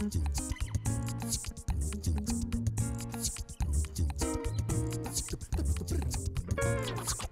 Let's go.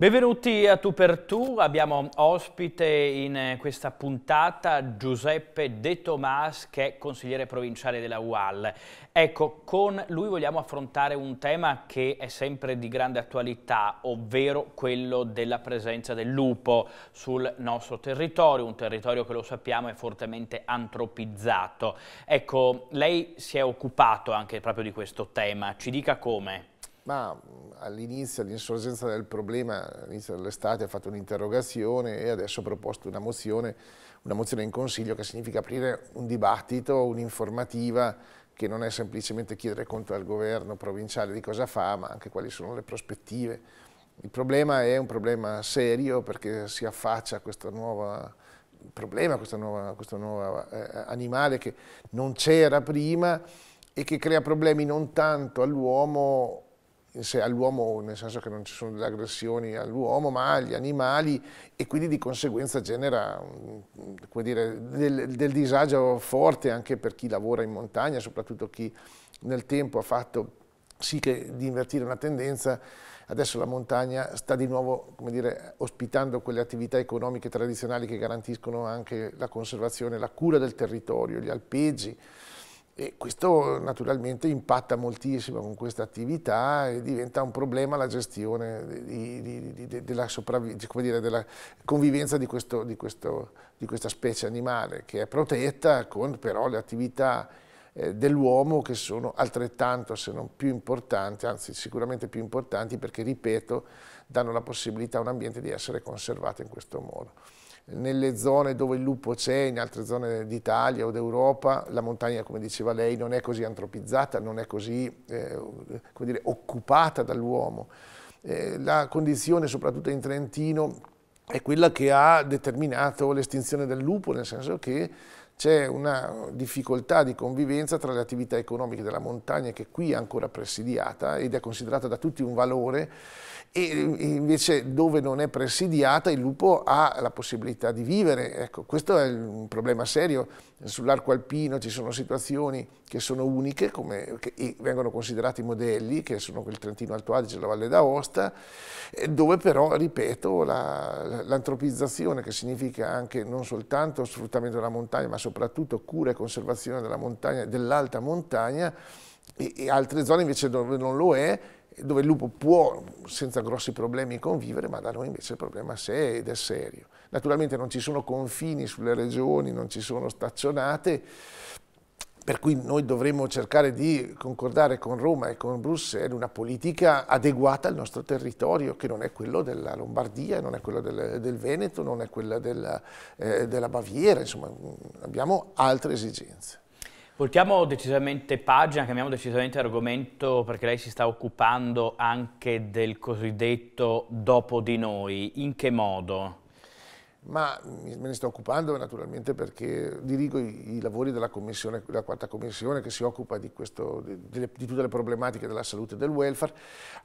Benvenuti a Tu per Tu, abbiamo ospite in eh, questa puntata Giuseppe De Tomas che è consigliere provinciale della UAL. Ecco, con lui vogliamo affrontare un tema che è sempre di grande attualità, ovvero quello della presenza del lupo sul nostro territorio, un territorio che lo sappiamo è fortemente antropizzato. Ecco, lei si è occupato anche proprio di questo tema, ci dica come ma all'inizio, all'insorgenza del problema, all'inizio dell'estate ha fatto un'interrogazione e adesso ha proposto una mozione, una mozione in consiglio che significa aprire un dibattito, un'informativa che non è semplicemente chiedere conto al governo provinciale di cosa fa, ma anche quali sono le prospettive. Il problema è un problema serio perché si affaccia a questo nuovo problema, a questo nuovo eh, animale che non c'era prima e che crea problemi non tanto all'uomo in sé all'uomo, nel senso che non ci sono delle aggressioni all'uomo, ma agli animali e quindi di conseguenza genera dire, del, del disagio forte anche per chi lavora in montagna, soprattutto chi nel tempo ha fatto sì che di invertire una tendenza, adesso la montagna sta di nuovo dire, ospitando quelle attività economiche tradizionali che garantiscono anche la conservazione, la cura del territorio, gli alpeggi, e questo naturalmente impatta moltissimo con questa attività e diventa un problema la gestione di, di, di, della, dire, della, convivenza di, questo, questo, questa specie animale che è protetta con però le attività eh, dell'uomo che sono altrettanto se non più importanti, anzi sicuramente più importanti perché ripeto danno la possibilità a un ambiente di essere conservato in questo modo nelle zone dove il lupo c'è, in altre zone d'Italia o d'Europa, la montagna, come diceva lei, non è così antropizzata, non è così eh, dire, occupata dall'uomo. Eh, la condizione, soprattutto in Trentino, è quella che ha determinato l'estinzione del lupo, nel senso che c'è una difficoltà di convivenza tra le attività economiche della montagna che qui è ancora presidiata ed è considerata da tutti un valore e invece dove non è presidiata il lupo ha la possibilità di vivere. Ecco, questo è un problema serio. Sull'arco alpino ci sono situazioni che sono uniche come, che vengono considerati modelli che sono il Trentino Alto Adige e la Valle d'Aosta eh, dove però, ripeto, l'antropizzazione la, che significa anche non soltanto sfruttamento della montagna ma soprattutto soprattutto cura e conservazione dell'alta montagna e, e altre zone invece dove non lo è dove il lupo può senza grossi problemi convivere, ma da noi invece il problema c'è ed è serio. Naturalmente non ci sono confini sulle regioni, non ci sono staccionate, per cui noi dovremmo cercare di concordare con Roma e con Bruxelles una politica adeguata al nostro territorio, che non è quello della Lombardia, non è quello del, del Veneto, non è quella della, eh, della Baviera, insomma abbiamo altre esigenze. Voltiamo decisamente pagina, cambiamo decisamente argomento perché lei si sta occupando anche del cosiddetto dopo di noi. In che modo? ma me ne sto occupando naturalmente perché dirigo i, i lavori della commissione, la quarta commissione che si occupa di, questo, di, di, tutte le problematiche della salute e del welfare.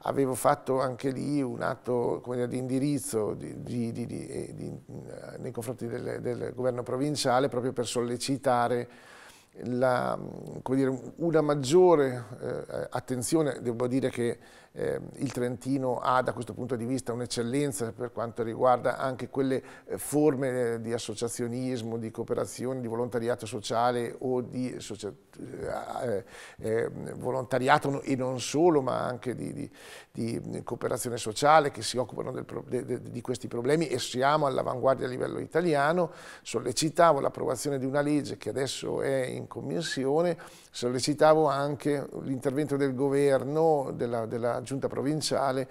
Avevo fatto anche lì un atto dire, di indirizzo di, eh, eh, nei confronti del, del governo provinciale proprio per sollecitare la, dire, una maggiore eh, attenzione, devo dire che eh, il Trentino ha da questo punto di vista un'eccellenza per quanto riguarda anche quelle eh, forme eh, di associazionismo, di cooperazione, di volontariato sociale o di eh, eh, ehm, volontariato e non solo, ma anche di, di, di cooperazione sociale che si occupano del, de, de, di questi problemi e siamo all'avanguardia a livello italiano. Sollecitavo l'approvazione di una legge che adesso è in in commissione, sollecitavo anche l'intervento del governo, della, della giunta provinciale,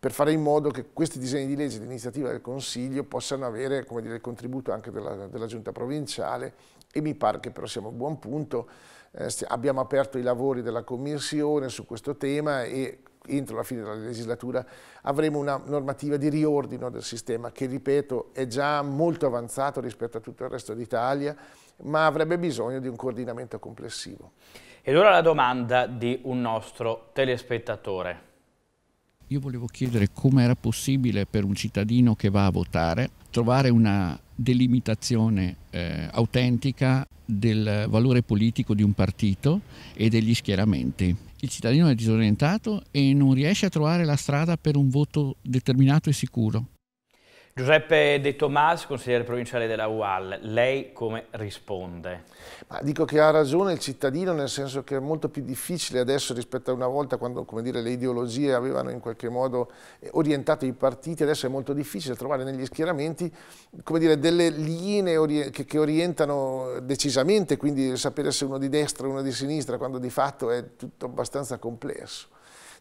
per fare in modo che questi disegni di legge di iniziativa del Consiglio possano avere dire, il contributo anche della, della, Giunta provinciale e mi pare che però siamo a buon punto. Eh, abbiamo aperto i lavori della Commissione su questo tema e entro la fine della legislatura avremo una normativa di riordino del sistema che, ripeto, è già molto avanzato rispetto a tutto il resto d'Italia, ma avrebbe bisogno di un coordinamento complessivo. Ed ora la domanda di un nostro telespettatore. Io volevo chiedere come era possibile per un cittadino che va a votare trovare una delimitazione eh, autentica del valore politico di un partito e degli schieramenti. Il cittadino è disorientato e non riesce a trovare la strada per un voto determinato e sicuro. Giuseppe De Tomas, consigliere provinciale della UAL, lei come risponde? Ma dico che ha ragione il cittadino, nel senso che è molto più difficile adesso rispetto a una volta quando dire, le ideologie avevano in qualche modo eh, orientato i partiti, adesso è molto difficile trovare negli schieramenti dire, delle linee ori che, che, orientano decisamente, quindi sapere se uno di destra o uno di sinistra, quando di fatto è tutto abbastanza complesso.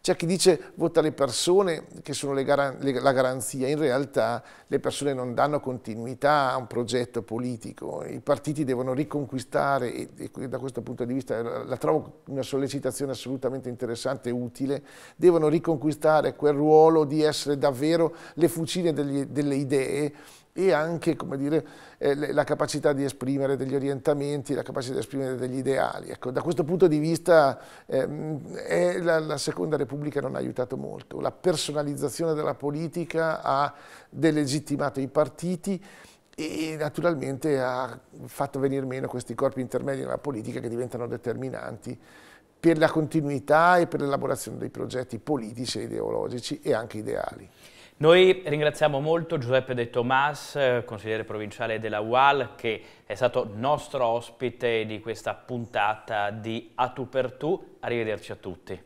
C'è chi dice vota le persone che sono le garan le, la garanzia, in realtà le persone non danno continuità a un progetto politico, i partiti devono riconquistare e, e da questo punto di vista la, eh, la trovo una sollecitazione assolutamente interessante e utile, devono riconquistare quel ruolo di essere davvero le fucine degli, delle idee e anche dire, eh, la capacità di esprimere degli orientamenti, la capacità di esprimere degli ideali. Ecco, da questo punto di vista eh, la, la, Seconda Repubblica non ha aiutato molto. La personalizzazione della politica ha delegittimato i partiti e naturalmente ha fatto venire meno questi corpi intermedi nella politica che diventano determinanti per la continuità e per l'elaborazione dei progetti politici e ideologici e anche ideali. Noi ringraziamo molto Giuseppe De Tomas, eh, consigliere provinciale della UAL, che è stato nostro ospite di questa puntata di A Tu per Tu. Arrivederci a tutti.